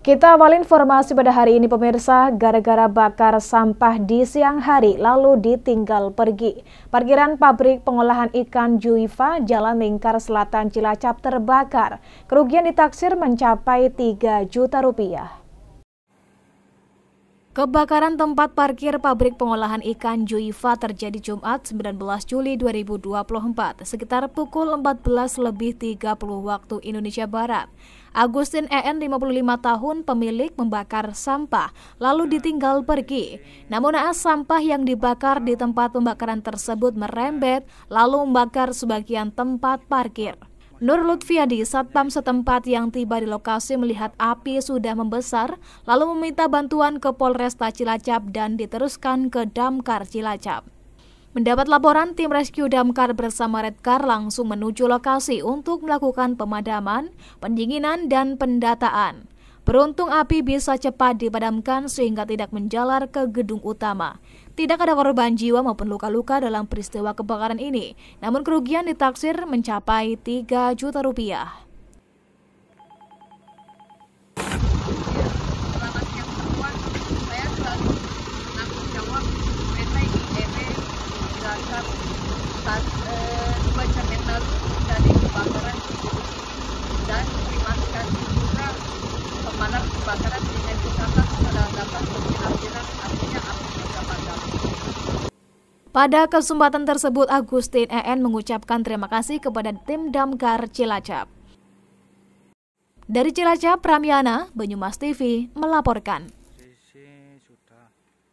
Kita awal informasi pada hari ini pemirsa, gara-gara bakar sampah di siang hari lalu ditinggal pergi. Parkiran pabrik pengolahan ikan Juiva Jalan Lingkar Selatan Cilacap terbakar. Kerugian ditaksir mencapai 3 juta rupiah. Kebakaran tempat parkir pabrik pengolahan ikan Juiva terjadi Jumat 19 Juli 2024 sekitar pukul 14 lebih 30 waktu Indonesia Barat. Agustin EN 55 tahun pemilik membakar sampah lalu ditinggal pergi. Namun naas sampah yang dibakar di tempat pembakaran tersebut merembet lalu membakar sebagian tempat parkir. Nur Lutfiadi, satpam setempat yang tiba di lokasi melihat api sudah membesar, lalu meminta bantuan ke Polresta Cilacap dan diteruskan ke Damkar Cilacap. Mendapat laporan, tim rescue Damkar bersama Redcar langsung menuju lokasi untuk melakukan pemadaman, pendinginan, dan pendataan. Beruntung api bisa cepat dipadamkan sehingga tidak menjalar ke gedung utama. Tidak ada korban jiwa maupun luka-luka dalam peristiwa kebakaran ini, namun kerugian ditaksir mencapai 3 juta rupiah. Saat, e eh, eh, dua jam yang lalu dari kebakaran di pada dapat berkira-kira artinya api sudah padam. Pada kesempatan tersebut, Agustin EN mengucapkan terima kasih kepada tim Damkar Cilacap. Dari Cilacap, Ramyana, Banyumas TV melaporkan.